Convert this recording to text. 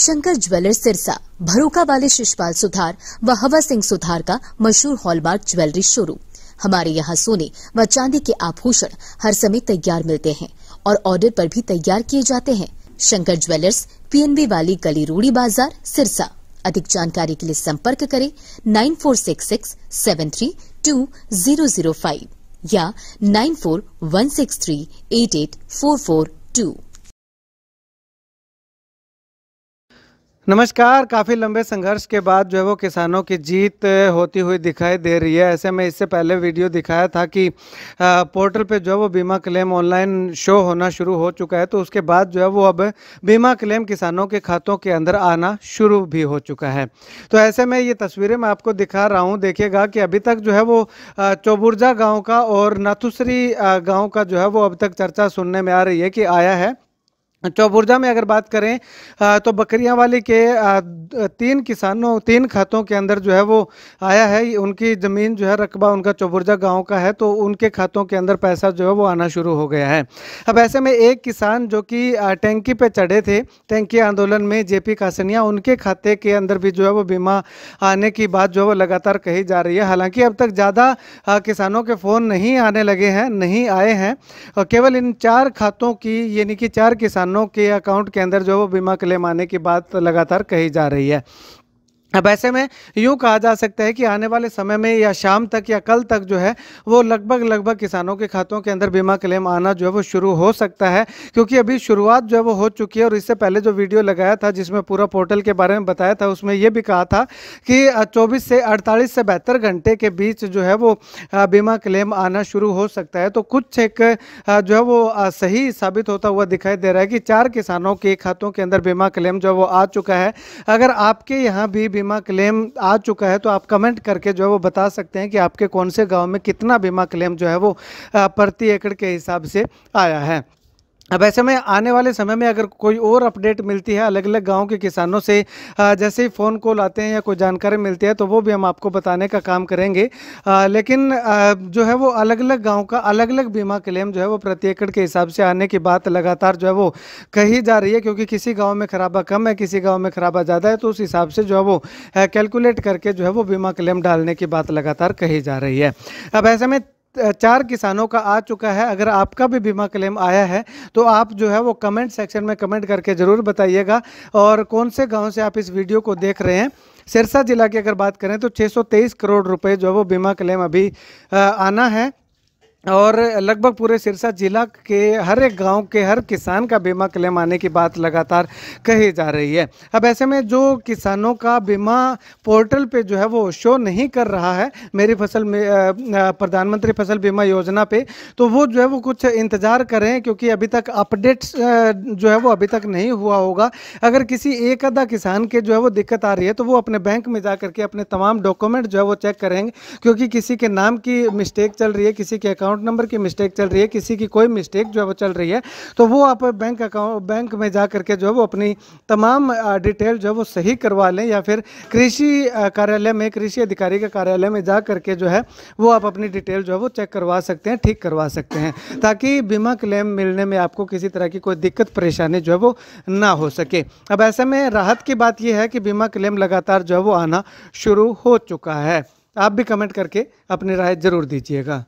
Shankar jewellers Sirsa भरूका वाले शिशपाल सुधार व हवा सिंह सुधार का मशहूर हॉलमार्क ज्वेलरी शोरूम हमारे यहाँ सोने व चांदी के आभूषण हर समय तैयार मिलते हैं और ऑर्डर पर भी तैयार किए जाते हैं शंकर ज्वेलर्स पीएनबी वाली गली रूड़ी बाजार सिरसा अधिक जानकारी के लिए संपर्क करें nine four six six seven three two zero zero five या nine four one six three eight eight four four two नमस्कार काफ़ी लंबे संघर्ष के बाद जो है वो किसानों की जीत होती हुई दिखाई दे रही है ऐसे में इससे पहले वीडियो दिखाया था कि पोर्टल पे जो है वो बीमा क्लेम ऑनलाइन शो होना शुरू हो चुका है तो उसके बाद जो है वो अब बीमा क्लेम किसानों के खातों के अंदर आना शुरू भी हो चुका है तो ऐसे में ये तस्वीरें मैं आपको दिखा रहा हूँ देखिएगा कि अभी तक जो है वो चौबुर्जा गाँव का और नाथुसरी गाँव का जो है वो अब तक चर्चा सुनने में आ रही है कि आया है चौबुर्जा तो में अगर बात करें तो बकरियां वाले के तीन किसानों तीन खातों के अंदर जो है वो आया है उनकी ज़मीन जो है रकबा उनका चौबुर्जा गांव का है तो उनके खातों के अंदर पैसा जो है वो आना शुरू हो गया है अब ऐसे में एक किसान जो कि टैंकी पे चढ़े थे टैंकी आंदोलन में जेपी कासनिया उनके खाते के अंदर भी जो है वो बीमा आने की बात जो है वो लगातार कही जा रही है हालाँकि अब तक ज़्यादा किसानों के फ़ोन नहीं आने लगे हैं नहीं आए हैं केवल इन चार खातों की यानी कि चार किसान किसानों के अकाउंट के अंदर जो है वो बीमा क्लेम आने की बात लगातार कही जा रही है अब ऐसे में यूँ कहा जा सकता है कि आने वाले समय में या शाम तक या कल तक जो है वो लगभग लगभग किसानों के खातों के अंदर बीमा क्लेम आना जो है वो शुरू हो सकता है क्योंकि अभी शुरुआत जो है वो हो चुकी है और इससे पहले जो वीडियो लगाया था जिसमें पूरा पोर्टल के बारे में बताया था उसमें ये भी कहा था कि चौबीस से अड़तालीस से बहत्तर घंटे के बीच जो है वो बीमा क्लेम आना शुरू हो सकता है तो कुछ एक जो है वो सही साबित होता हुआ दिखाई दे रहा है कि चार किसानों के खातों के अंदर बीमा क्लेम जो है वो आ चुका है अगर आपके यहाँ भी बीमा क्लेम आ चुका है तो आप कमेंट करके जो है वो बता सकते हैं कि आपके कौन से गांव में कितना बीमा क्लेम जो है वो प्रति एकड़ के हिसाब से आया है अब ऐसे में आने वाले समय में अगर कोई और अपडेट मिलती है अलग अलग गांव के किसानों से जैसे ही फ़ोन कॉल आते हैं या कोई जानकारी मिलती है तो वो भी हम आपको बताने का काम करेंगे लेकिन जो है वो अलग अलग गांव का अलग अलग बीमा क्लेम जो है वो प्रति एकड़ के हिसाब से आने की बात लगातार जो है वो कही जा रही है क्योंकि किसी गाँव में खराबा कम है किसी गाँव में खराबा ज़्यादा है तो उस हिसाब से जो है वो कैलकुलेट करके जो है वो बीमा क्लेम डालने की बात लगातार कही जा रही है अब ऐसे में चार किसानों का आ चुका है अगर आपका भी बीमा क्लेम आया है तो आप जो है वो कमेंट सेक्शन में कमेंट करके ज़रूर बताइएगा और कौन से गांव से आप इस वीडियो को देख रहे हैं सिरसा ज़िला की अगर बात करें तो 623 करोड़ रुपए जो है वो बीमा क्लेम अभी आना है और लगभग पूरे सिरसा जिला के हर एक गांव के हर किसान का बीमा क्लेम आने की बात लगातार कही जा रही है अब ऐसे में जो किसानों का बीमा पोर्टल पे जो है वो शो नहीं कर रहा है मेरी फसल में प्रधानमंत्री फसल बीमा योजना पे तो वो जो है वो कुछ इंतज़ार करें क्योंकि अभी तक अपडेट्स जो है वो अभी तक नहीं हुआ होगा अगर किसी एक आधा किसान के जो है वो दिक्कत आ रही है तो वो अपने बैंक में जा करके अपने तमाम डॉक्यूमेंट जो है वो चेक करेंगे क्योंकि किसी के नाम की मिस्टेक चल रही है किसी के अकाउंट अकाउंट नंबर की मिस्टेक चल रही है किसी की कोई मिस्टेक जो है वो चल रही है तो वो आप बैंक अकाउंट बैंक में जा करके जो है वो अपनी तमाम डिटेल जो है वो सही करवा लें या फिर कृषि कार्यालय में कृषि अधिकारी के कार्यालय में जा करके जो है वो आप अपनी डिटेल जो है वो चेक करवा सकते हैं ठीक करवा सकते हैं ताकि बीमा क्लेम मिलने में आपको किसी तरह की कोई दिक्कत परेशानी जो है वो ना हो सके अब ऐसे में राहत की बात यह है कि बीमा क्लेम लगातार जो है वो आना शुरू हो चुका है आप भी कमेंट करके अपनी राय ज़रूर दीजिएगा